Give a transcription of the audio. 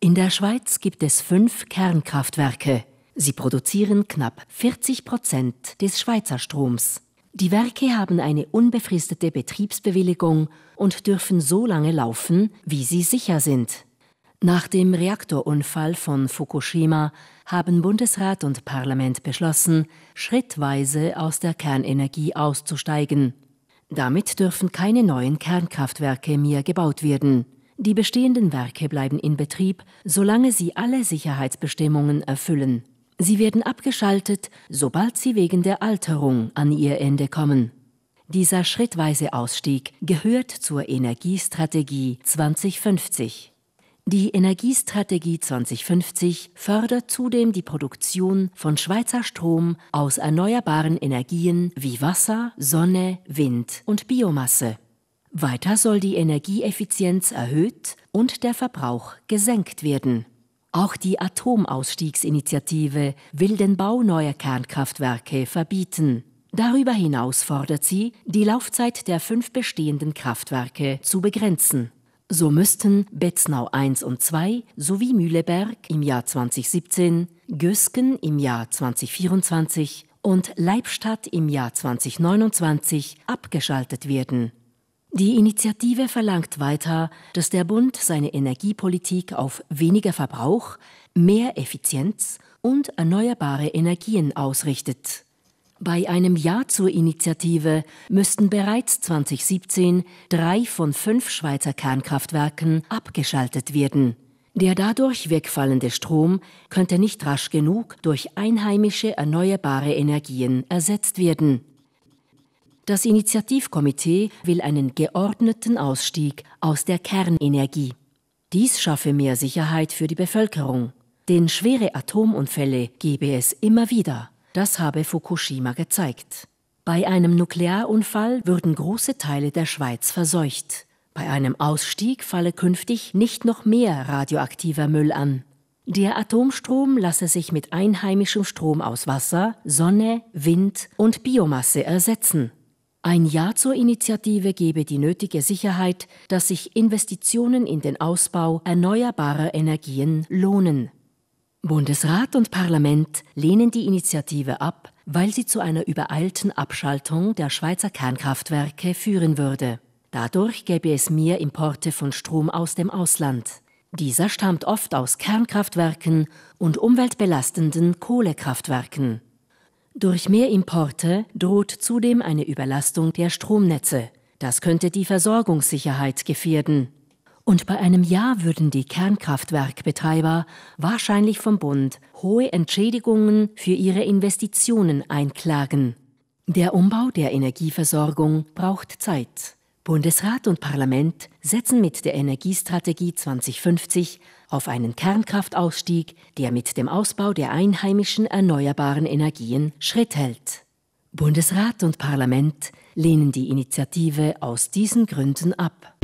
In der Schweiz gibt es fünf Kernkraftwerke. Sie produzieren knapp 40 Prozent des Schweizer Stroms. Die Werke haben eine unbefristete Betriebsbewilligung und dürfen so lange laufen, wie sie sicher sind. Nach dem Reaktorunfall von Fukushima haben Bundesrat und Parlament beschlossen, schrittweise aus der Kernenergie auszusteigen. Damit dürfen keine neuen Kernkraftwerke mehr gebaut werden. Die bestehenden Werke bleiben in Betrieb, solange sie alle Sicherheitsbestimmungen erfüllen. Sie werden abgeschaltet, sobald sie wegen der Alterung an ihr Ende kommen. Dieser schrittweise Ausstieg gehört zur Energiestrategie 2050. Die Energiestrategie 2050 fördert zudem die Produktion von Schweizer Strom aus erneuerbaren Energien wie Wasser, Sonne, Wind und Biomasse. Weiter soll die Energieeffizienz erhöht und der Verbrauch gesenkt werden. Auch die Atomausstiegsinitiative will den Bau neuer Kernkraftwerke verbieten. Darüber hinaus fordert sie, die Laufzeit der fünf bestehenden Kraftwerke zu begrenzen. So müssten Betznau 1 und 2 sowie Mühleberg im Jahr 2017, Gösken im Jahr 2024 und Leibstadt im Jahr 2029 abgeschaltet werden. Die Initiative verlangt weiter, dass der Bund seine Energiepolitik auf weniger Verbrauch, mehr Effizienz und erneuerbare Energien ausrichtet. Bei einem Ja zur Initiative müssten bereits 2017 drei von fünf Schweizer Kernkraftwerken abgeschaltet werden. Der dadurch wegfallende Strom könnte nicht rasch genug durch einheimische erneuerbare Energien ersetzt werden. Das Initiativkomitee will einen geordneten Ausstieg aus der Kernenergie. Dies schaffe mehr Sicherheit für die Bevölkerung. Denn schwere Atomunfälle gebe es immer wieder. Das habe Fukushima gezeigt. Bei einem Nuklearunfall würden große Teile der Schweiz verseucht. Bei einem Ausstieg falle künftig nicht noch mehr radioaktiver Müll an. Der Atomstrom lasse sich mit einheimischem Strom aus Wasser, Sonne, Wind und Biomasse ersetzen. Ein Ja zur Initiative gebe die nötige Sicherheit, dass sich Investitionen in den Ausbau erneuerbarer Energien lohnen. Bundesrat und Parlament lehnen die Initiative ab, weil sie zu einer übereilten Abschaltung der Schweizer Kernkraftwerke führen würde. Dadurch gäbe es mehr Importe von Strom aus dem Ausland. Dieser stammt oft aus Kernkraftwerken und umweltbelastenden Kohlekraftwerken. Durch mehr Importe droht zudem eine Überlastung der Stromnetze. Das könnte die Versorgungssicherheit gefährden. Und bei einem Jahr würden die Kernkraftwerkbetreiber wahrscheinlich vom Bund hohe Entschädigungen für ihre Investitionen einklagen. Der Umbau der Energieversorgung braucht Zeit. Bundesrat und Parlament setzen mit der Energiestrategie 2050 auf einen Kernkraftausstieg, der mit dem Ausbau der einheimischen erneuerbaren Energien Schritt hält. Bundesrat und Parlament lehnen die Initiative aus diesen Gründen ab.